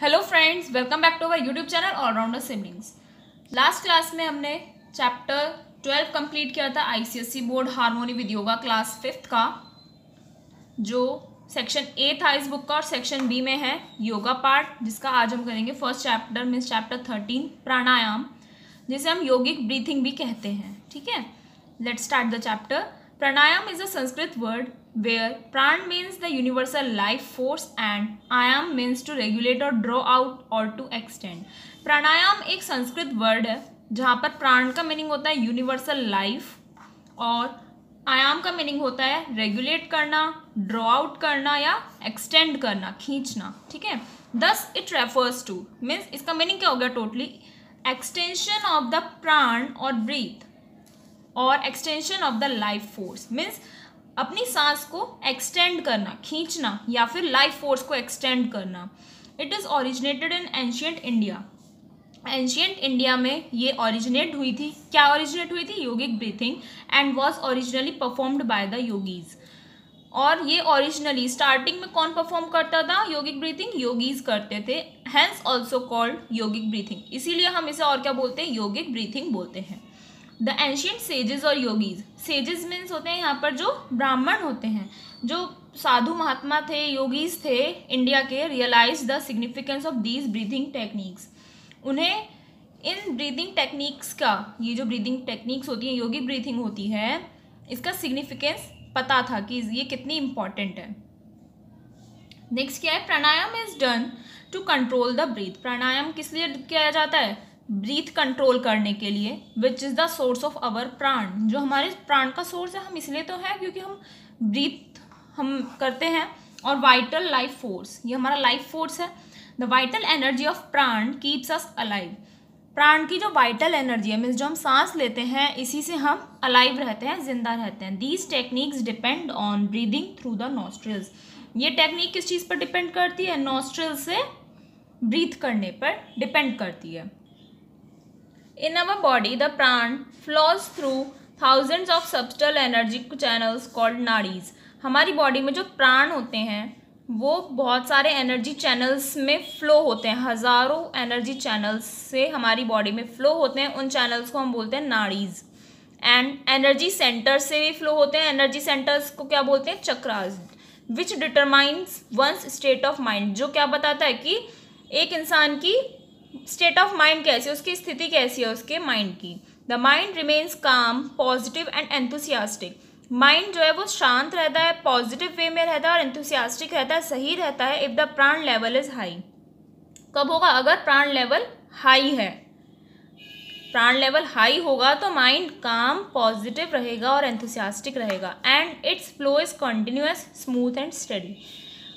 hello friends welcome back to our YouTube channel allrounder सिमलिंग्स last class में हमने chapter twelve complete किया था ICSC board harmony with yoga class fifth का जो सेक्शन ए था इस बुक का और सेक्शन बी में है योगा पार्ट जिसका आज हम करेंगे first chapter means chapter thirteen pranayama जिसे हम योगिक ब्रीथिंग भी कहते हैं ठीक है let start the chapter pranayama is a Sanskrit word where prana means the universal life force and ayama means to regulate और draw आउट और टू एक्सटेंड प्राणायाम एक संस्कृत वर्ड है जहाँ पर प्राण का मीनिंग होता है यूनिवर्सल लाइफ और आयाम का मीनिंग होता है रेगुलेट करना ड्रॉ आउट करना या एक्सटेंड करना खींचना ठीक है thus it refers to means इसका मीनिंग क्या हो गया टोटली एक्सटेंशन ऑफ द प्राण और ब्रीथ और extension of the life force means अपनी सांस को एक्सटेंड करना खींचना या फिर लाइफ फोर्स को एक्सटेंड करना it is originated in ancient India ancient India में ये ऑरिजिनेट हुई थी क्या ऑरिजिनेट हुई थी yogic breathing and was originally performed by the yogis और ये ओरिजिनली स्टार्टिंग में कौन परफॉर्म करता था योगिक ब्रीथिंग योगीज करते थे hence also called yogic breathing इसीलिए हम इसे और क्या बोलते हैं योगिक ब्रीथिंग बोलते हैं द एंशियंट सेजेस और योगीज सेजेस मीन्स होते हैं यहाँ पर जो ब्राह्मण होते हैं जो साधु महात्मा थे योगीज थे इंडिया के realise the significance of these breathing techniques उन्हें इन ब्रीथिंग टेक्निक्स का ये जो ब्रीथिंग टेक्निक्स होती हैं योगी ब्रीथिंग होती है इसका सिग्निफिकेंस पता था कि ये कितनी इंपॉर्टेंट है नेक्स्ट क्या है pranayama is done to control the breath pranayama किस लिए किया जाता है ब्रीथ कंट्रोल करने के लिए which is the source of our prana जो हमारे प्राण का सोर्स है हम इसलिए तो है क्योंकि हम ब्रीथ हम करते हैं और वाइटल लाइफ फोर्स ये हमारा लाइफ फोर्स है the vital energy of prana keeps us alive prana की जो वाइटल एनर्जी है मीन्स जो हम सांस लेते हैं इसी से हम अलाइव रहते हैं जिंदा रहते हैं these techniques depend on breathing through the nostrils ये टेक्निक किस चीज़ पर डिपेंड करती है नोस्ट्रल से ब्रीथ करने पर डिपेंड करती है in our body the prana flows through thousands of subtle energy channels called nadis हमारी बॉडी में जो प्राण होते हैं वो बहुत सारे एनर्जी चैनल्स में फ़्लो होते हैं हज़ारों एनर्जी चैनल्स से हमारी बॉडी में फ़्लो होते हैं उन चैनल्स को हम बोलते हैं नाड़ीज़ एंड एनर्जी सेंटर्स से भी फ्लो होते हैं एनर्जी सेंटर्स को क्या बोलते हैं chakras which determines one's state of mind जो क्या बताता है कि एक इंसान की स्टेट ऑफ माइंड कैसी है उसकी स्थिति कैसी है उसके माइंड की the mind remains calm positive and enthusiastic mind जो है वो शांत रहता है पॉजिटिव वे में रहता है और एंथुसियास्टिक रहता है सही रहता है if the prana level is high कब होगा अगर प्राण लेवल हाई है प्राण लेवल हाई होगा तो माइंड काम पॉजिटिव रहेगा और एंथुसियास्टिक रहेगा and its flow is continuous smooth and steady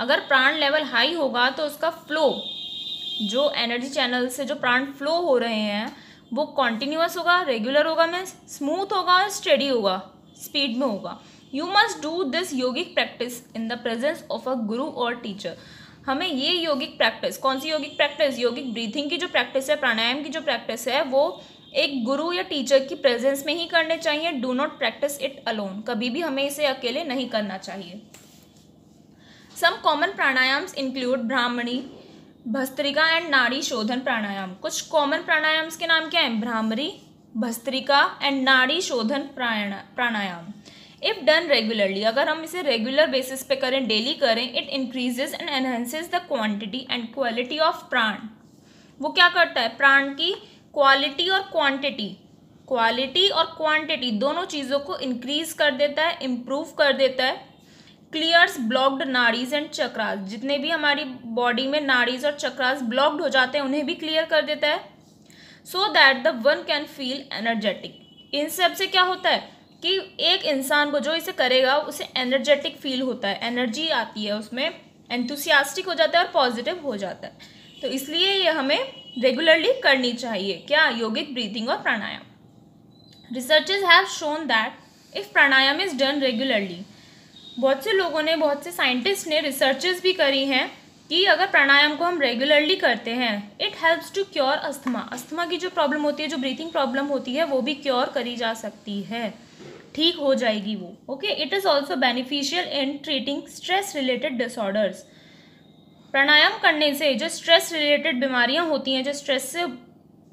अगर प्राण लेवल हाई होगा तो उसका फ्लो जो एनर्जी चैनल से जो प्राण फ्लो हो रहे हैं वो कॉन्टिन्यूस होगा रेगुलर होगा मैं स्मूथ होगा और स्टडी होगा स्पीड में होगा you must do this yogic practice in the presence of a guru और टीचर हमें ये योगिक प्रैक्टिस कौन सी योगिक प्रैक्टिस योगिक ब्रीथिंग की जो प्रैक्टिस है प्राणायाम की जो प्रैक्टिस है वो एक गुरु या टीचर की प्रेजेंस में ही करने चाहिए do not practise it alone कभी भी हमें इसे अकेले नहीं करना चाहिए सम कॉमन प्राणायाम्स इंक्लूड ब्राह्मणी भस्त्रिका एंड नाड़ी शोधन प्राणायाम कुछ कॉमन प्राणायाम्स के नाम क्या हैं भ्रामरी भस्त्रिका एंड नाड़ी शोधन प्राणा प्राणायाम इफ़ डन रेगुलरली अगर हम इसे रेगुलर बेसिस पे करें डेली करें it increases and enhances the quantity and quality of prana वो क्या करता है प्राण की क्वालिटी और क्वांटिटी क्वालिटी और क्वांटिटी दोनों चीज़ों को इंक्रीज कर देता है इम्प्रूव कर देता है clears blocked nadis and chakras जितने भी हमारी बॉडी में नाड़ीज और चक्रास ब्लॉक्ड हो जाते हैं उन्हें भी क्लियर कर देता है so that the one can feel energetic इन सब से क्या होता है कि एक इंसान को जो इसे करेगा उसे एनर्जेटिक फील होता है एनर्जी आती है उसमें एंथुसियास्टिक हो जाता है और पॉजिटिव हो जाता है तो इसलिए ये हमें रेगुलरली करनी चाहिए क्या योगिक ब्रीथिंग और pranayama researches have shown that if pranayama is done regularly बहुत से लोगों ने बहुत से साइंटिस्ट ने रिसर्चेस भी करी हैं कि अगर प्राणायाम को हम रेगुलरली करते हैं it helps to cure asthma asthma की जो प्रॉब्लम होती है जो ब्रीथिंग प्रॉब्लम होती है वो भी क्योर करी जा सकती है ठीक हो जाएगी वो okay it is also beneficial in treating stress related disorders pranayama करने से जो स्ट्रेस रिलेटेड बीमारियाँ होती हैं जो स्ट्रेस से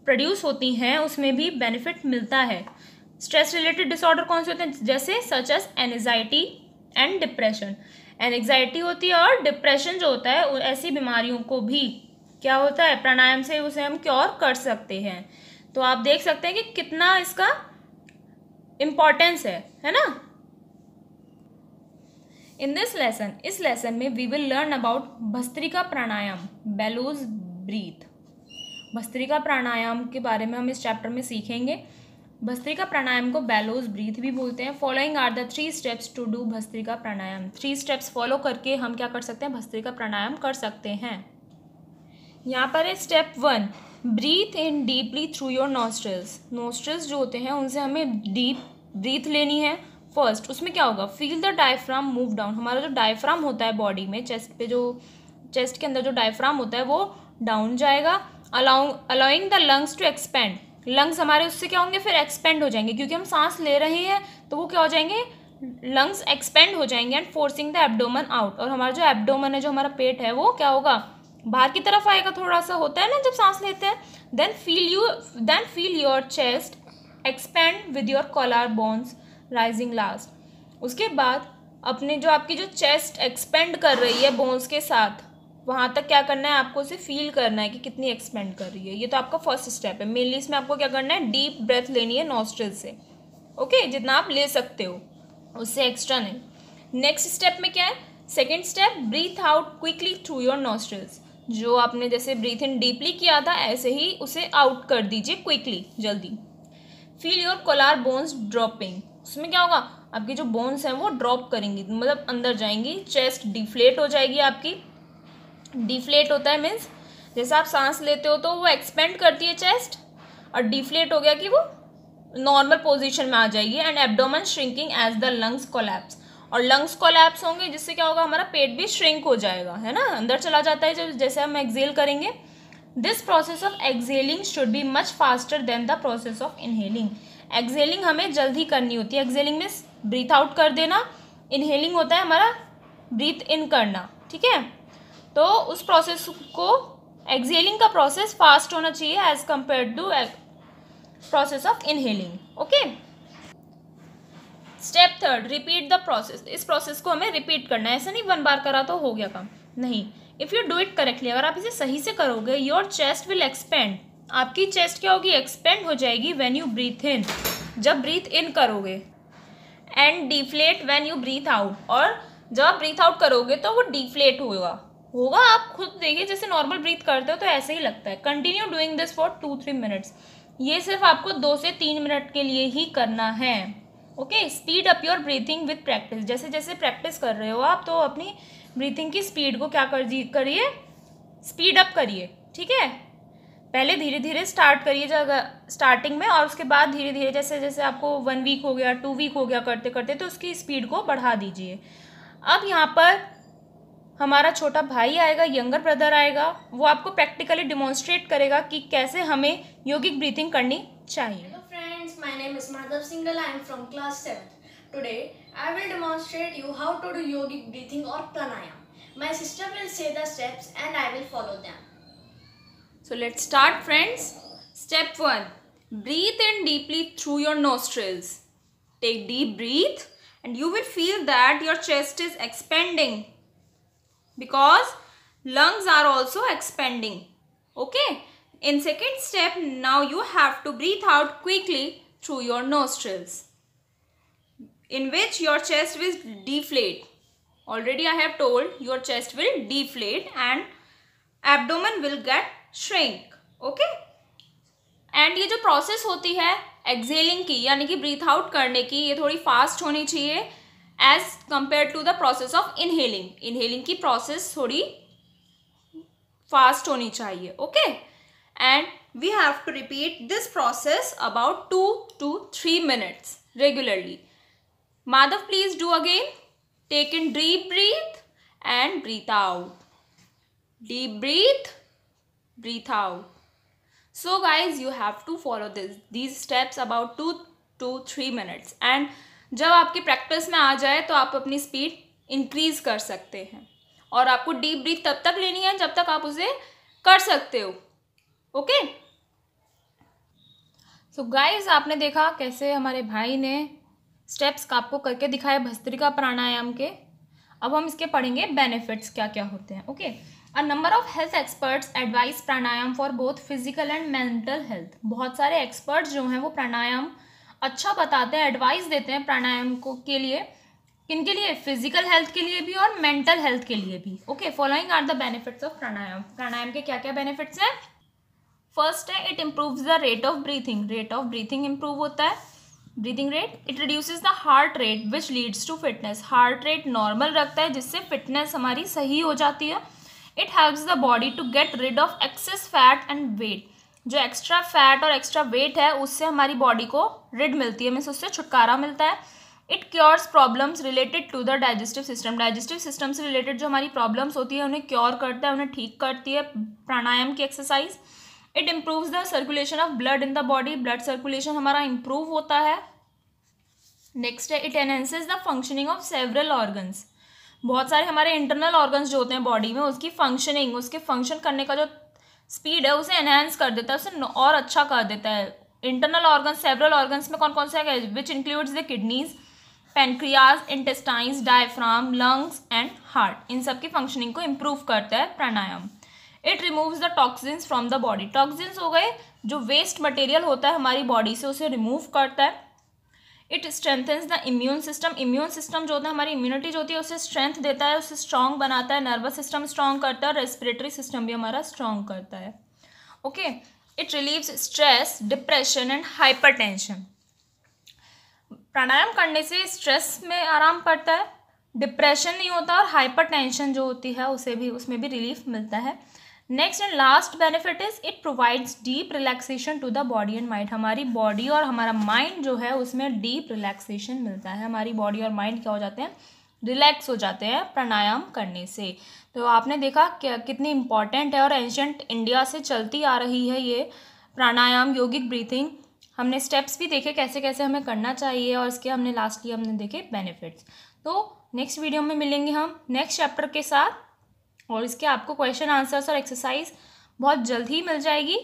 प्रोड्यूस होती हैं उसमें भी बेनिफिट मिलता है स्ट्रेस रिलेटेड डिसऑर्डर कौन से होते हैं जैसे such as anxiety and depression anxiety होती है और डिप्रेशन जो होता है ऐसी बीमारियों को भी क्या होता है प्राणायाम से उसे हम क्योर कर सकते हैं तो आप देख सकते हैं कि कितना इसका इम्पॉर्टेंस है है ना इन दिस लेसन इस लेसन में we will learn about bhastrika pranayama bellows breath bhastrika pranayama के बारे में हम इस चैप्टर में सीखेंगे भस्त्रिका प्राणायाम को बैलोज ब्रीथ भी बोलते हैं following are the three steps to do bhastrika pranayama three steps follow करके हम क्या कर सकते हैं भस्त्रिका प्राणायाम कर सकते हैं यहाँ पर है step one breathe in deeply through your nostrils nostrils जो होते हैं उनसे हमें डीप ब्रीथ लेनी है फर्स्ट उसमें क्या होगा feel the diaphragm move down हमारा जो डायफ्राम होता है बॉडी में चेस्ट पे जो चेस्ट के अंदर जो डायफ्राम होता है वो डाउन जाएगा allow allowing the lungs to expand lungs हमारे उससे क्या होंगे फिर एक्सपेंड हो जाएंगे क्योंकि हम सांस ले रहे हैं तो वो क्या हो जाएंगे लंग्स एक्सपेंड हो जाएंगे and forcing the abdomen out और हमारा जो एबडोमन है जो हमारा पेट है वो क्या होगा बाहर की तरफ आएगा थोड़ा सा होता है ना जब सांस लेते हैं then feel you then feel your chest expand with your collar bones rising last उसके बाद अपने जो आपकी जो चेस्ट एक्सपेंड कर रही है बोन्स के साथ वहाँ तक क्या करना है आपको उसे फील करना है कि कितनी एक्सपेंड कर रही है ये तो आपका फर्स्ट स्टेप है मेनली इसमें आपको क्या करना है डीप ब्रेथ लेनी है नॉस्ट्रल से ओके जितना आप ले सकते हो उससे एक्स्ट्रा नहीं नेक्स्ट स्टेप में क्या है second step breathe out quickly through your nostrils जो आपने जैसे ब्रीथ इन डीपली किया था ऐसे ही उसे आउट कर दीजिए क्विकली जल्दी feel your collar bones dropping उसमें क्या होगा आपकी जो बोन्स हैं वो ड्रॉप करेंगी मतलब अंदर जाएंगी चेस्ट डिफ्लेट हो जाएगी आपकी डिफ्लेट होता है मीन्स जैसे आप सांस लेते हो तो वो एक्सपेंड करती है चेस्ट और डिफ्लेट हो गया कि वो नॉर्मल पोजिशन में आ जाएगी and abdomen shrinking as the lungs collapse और लंग्स कोलैप्स होंगे जिससे क्या होगा हमारा पेट भी श्रिंक हो जाएगा है ना अंदर चला जाता है जब जैसे हम एक्जेल करेंगे this process of exhaling should be much faster than the process of inhaling exhaling हमें जल्दी करनी होती है एक्जेलिंग मीन्स ब्रीथ आउट कर देना इनहेलिंग होता है हमारा ब्रीथ इन करना ठीक है तो उस प्रोसेस को एक्सेलिंग का प्रोसेस फास्ट होना चाहिए as compare to process of inhaling okay step third repeat the process इस प्रोसेस को हमें रिपीट करना है ऐसा नहीं वन बार करा तो हो गया काम नहीं if you do it correctly अगर आप इसे सही से करोगे योर चेस्ट विल एक्सपेंड आपकी चेस्ट क्या होगी एक्सपेंड हो जाएगी व्हेन यू ब्रीथ इन जब ब्रीथ इन करोगे and deflate when you breathe out और जब आप ब्रीथ आउट करोगे तो वो डिफ्लेट होगा होगा आप खुद देखिए जैसे नॉर्मल ब्रीथ करते हो तो ऐसे ही लगता है continue doing this for two three minutes ये सिर्फ आपको दो से तीन मिनट के लिए ही करना है okay speed up your breathing with practice जैसे जैसे प्रैक्टिस कर रहे हो आप तो अपनी ब्रीथिंग की स्पीड को क्या कर करिए स्पीड अप करिए ठीक है पहले धीरे धीरे स्टार्ट करिए जगह स्टार्टिंग में और उसके बाद धीरे धीरे जैसे जैसे आपको वन वीक हो गया टू वीक हो गया करते करते तो उसकी स्पीड को बढ़ा दीजिए अब यहाँ पर हमारा छोटा भाई आएगा यंगर ब्रदर आएगा वो आपको प्रैक्टिकली डिमॉन्स्ट्रेट करेगा कि कैसे हमें योगिक ब्रीथिंग करनी चाहिए hello friends my name is Madhav Singhal I am from class seven today I will demonstrate you how to do yogic breathing और pranayama my sister will say the steps and I will follow them so let's start friends step one breathe in deeply through your nostrils take deep breath and you will feel that your chest is expanding because lungs are also expanding okay in second step now you have to breathe out quickly through your nostrils in which your chest will deflate already i have told your chest will deflate and abdomen will get shrink okay and ये जो process होती है exhaling की यानी कि breathe out करने की ये थोड़ी fast होनी चाहिए as compare to the process of inhaling inhaling की प्रोसेस थोड़ी फास्ट होनी चाहिए okay and we have to repeat this process about two two three minutes regularly Madhav please do again take in deep breath and breathe out deep breath breathe out so guys you have to follow this these steps about 2 to 3 minutes and जब आपकी practice में आ जाए तो आप अपनी speed increase कर सकते हैं और आपको डीप ब्रीथ तब तक लेनी है जब तक आप उसे कर सकते हो ओके सो गाइस आपने देखा कैसे हमारे भाई ने स्टेप्स आपको करके दिखाए भस्त्रिका प्राणायाम के अब हम इसके पढ़ेंगे बेनिफिट्स क्या क्या होते हैं okay a number of health experts advice pranayama for both physical and mental health बहुत सारे एक्सपर्ट्स जो हैं वो प्राणायाम अच्छा बताते हैं एडवाइस देते हैं प्राणायाम को के लिए के लिए फिजिकल हेल्थ के लिए भी और मेंटल हेल्थ के लिए भी okay following are the benefits of pranayama pranayama के क्या क्या बेनिफिट्स हैं फर्स्ट है it improves the rate of breathing rate of breathing improve होता है breathing rate it reduces the heart rate which leads to fitness heart rate normal रखता है जिससे फिटनेस हमारी सही हो जाती है it helps the body to get rid of excess fat and weight जो एक्स्ट्रा फैट और एक्स्ट्रा वेट है उससे हमारी बॉडी को रिड मिलती है मीन्स उससे छुटकारा मिलता है it cures problems related to the digestive system digestive system से रिलेटेड जो हमारी प्रॉब्लम्स होती है उन्हें क्योर करता है उन्हें ठीक करती है प्राणायाम की exercise it improves the circulation of blood in the body blood circulation हमारा इम्प्रूव होता है नेक्स्ट है it enhances the functioning of several organs बहुत सारे हमारे इंटरनल ऑर्गन्स जो होते हैं बॉडी में उसकी फंक्शनिंग उसके फंक्शन करने का जो स्पीड है उसे एनहेंस कर देता है उसे और अच्छा कर देता है इंटरनल ऑर्गन सेवरल ऑर्गन्स में कौन कौन से है which includes the kidneys pancreas intestines diaphragm lungs and heart इन सब की फंक्शनिंग को इम्प्रूव करता है pranayama it removes the toxins from the body toxins हो गए जो वेस्ट मटेरियल होता है हमारी बॉडी से उसे रिमूव करता है it strengthens the immune system immune system जो होता है हमारी इम्यूनिटी जो होती है उसे स्ट्रेंथ देता है उसे स्ट्रॉन्ग बनाता है नर्वस सिस्टम स्ट्रॉन्ग करता है और रेस्पिरेटरी सिस्टम भी हमारा स्ट्रॉन्ग करता है okay it relieves stress depression and hyper pranayama करने से स्ट्रेस में आराम पड़ता है डिप्रेशन नहीं होता और हाइपर टेंशन जो होती है उसे भी उसमें भी रिलीफ मिलता है next and last benefit is it provides deep relaxation to the body and mind हमारी बॉडी और हमारा माइंड जो है उसमें डीप रिलैक्सेशन मिलता है हमारी बॉडी और माइंड क्या हो जाते हैं रिलैक्स हो जाते हैं प्राणायाम करने से तो आपने देखा कि, कितनी इम्पॉर्टेंट है और एंशंट इंडिया से चलती आ रही है ये प्राणायाम योगिक ब्रीथिंग हमने स्टेप्स भी देखे कैसे कैसे हमें करना चाहिए और इसके हमने लास्टली हमने देखे बेनिफिट्स तो नेक्स्ट वीडियो में मिलेंगे हम नेक्स्ट चैप्टर के साथ और इसके आपको क्वेश्चन आंसर्स और एक्सरसाइज बहुत जल्द ही मिल जाएगी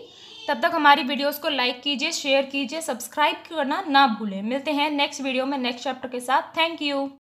तब तक हमारी वीडियोस को लाइक कीजिए शेयर कीजिए सब्सक्राइब करना ना भूलें मिलते हैं नेक्स्ट वीडियो में नेक्स्ट चैप्टर के साथ थैंक यू